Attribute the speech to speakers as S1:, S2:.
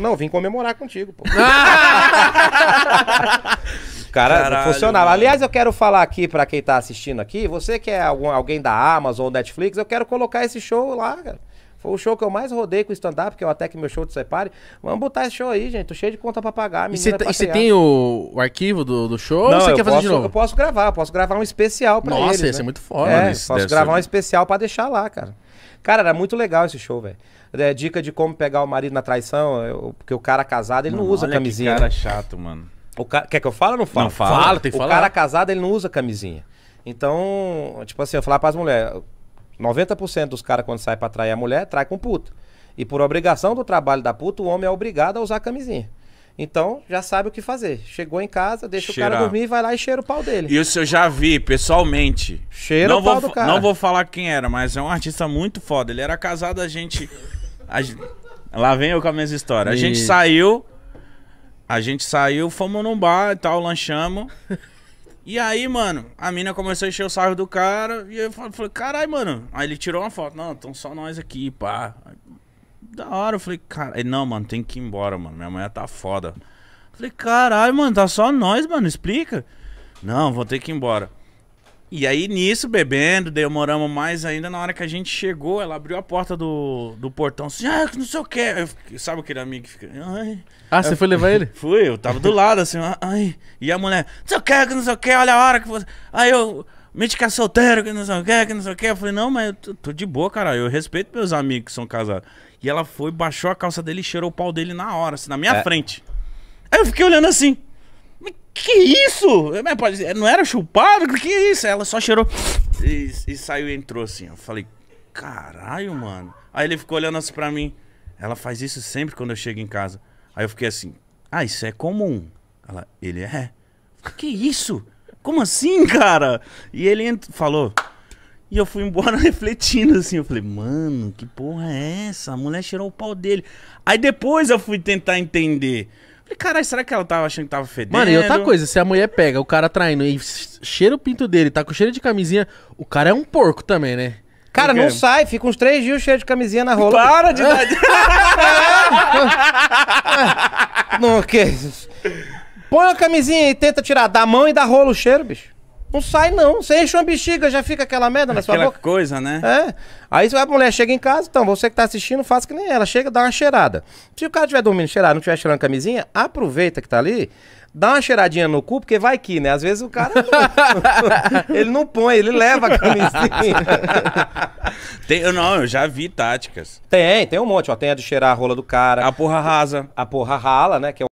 S1: Não, vim comemorar contigo, pô. Cara, Caralho, funcionava. Mano. Aliás, eu quero falar aqui para quem tá assistindo aqui, você que é algum, alguém da Amazon ou Netflix, eu quero colocar esse show lá, cara. Foi o show que eu mais rodei com stand-up, que eu é até que meu show te separe. Vamos botar esse show aí, gente. Tô cheio de conta pra pagar. E você é tem
S2: o, o arquivo do, do, show Não, ou você quer posso, fazer de novo? Eu
S1: posso gravar, posso gravar um especial pra Nossa, eles. Nossa, esse né? é muito foda. É, posso gravar ser... um especial pra deixar lá, cara. Cara, era muito legal esse show, velho. É, dica de como pegar o marido na traição, eu, porque o cara casado, ele mano, não usa olha camisinha. Que cara né?
S2: chato, mano. O cara, quer que eu fale ou não falo? Não, fala, fala tem que o falar. O cara
S1: casado, ele não usa camisinha. Então, tipo assim, eu falava as mulheres, 90% dos caras quando sai pra trair a mulher, trai com puta. E por obrigação do trabalho da puta, o homem é obrigado a usar camisinha. Então, já sabe o que fazer. Chegou em casa, deixa Cheirar. o cara dormir, vai lá e cheira o pau dele.
S2: Isso eu já vi, pessoalmente. Cheira não o vou, pau do cara. Não vou falar quem era, mas é um artista muito foda. Ele era casado, a gente... A, lá vem eu com a mesma história. A e... gente saiu... A gente saiu, fomos num bar e tal, lanchamos. E aí, mano, a mina começou a encher o sarro do cara. E eu falei, caralho, mano. Aí ele tirou uma foto. Não, estão só nós aqui, pá da hora. Eu falei, cara, ele, não, mano, tem que ir embora, mano. Minha mulher tá foda. Eu falei, caralho, mano, tá só nós, mano, explica. Não, vou ter que ir embora. E aí, nisso, bebendo, demoramos mais ainda. Na hora que a gente chegou, ela abriu a porta do, do portão assim, ah, não sei o que. sabe aquele amigo que fica. Ai. Ah, eu, você foi levar ele? Fui, eu tava do lado assim, ai. E a mulher, não sei o que, não sei o que, olha a hora que você. Aí eu medicação solteiro, que não sei o que, que não sei o que. Eu falei, não, mas eu tô, tô de boa, cara. Eu respeito meus amigos que são casados. E ela foi, baixou a calça dele e cheirou o pau dele na hora, assim, na minha é. frente. Aí eu fiquei olhando assim. Que isso? Não era chupado? Que isso? Ela só cheirou e, e saiu e entrou assim. Eu falei, caralho, mano. Aí ele ficou olhando assim pra mim. Ela faz isso sempre quando eu chego em casa. Aí eu fiquei assim, ah, isso é comum. Ela, ele é. Que isso? como assim, cara? E ele falou. E eu fui embora refletindo assim. Eu falei, mano, que porra é essa? A mulher cheirou o pau dele. Aí depois eu fui tentar entender. Falei, caralho, será que ela tava achando que tava fedendo? Mano, e outra coisa, se a mulher pega o cara traindo e cheira o pinto dele, tá com cheiro de camisinha, o cara é um porco também, né? Cara, não
S1: sai, fica uns três dias cheio de camisinha na rola. Para de dar. não, que. Põe a camisinha e tenta tirar da mão e dá rolo o cheiro, bicho. Não sai, não. Você enche uma bexiga, já fica aquela merda na sua boca. Aquela coisa, né? É. Aí a mulher chega em casa, então, você que tá assistindo, faça que nem ela. Chega, dá uma cheirada. Se o cara estiver dormindo cheirado, não estiver cheirando camisinha, aproveita que tá ali, dá uma cheiradinha no cu, porque vai que, né? Às vezes o cara. ele não põe, ele leva a camisinha. tem, não, eu já vi táticas. Tem, tem um monte, ó. Tem a de cheirar a rola do cara. A porra rasa. A porra rala, né? Que é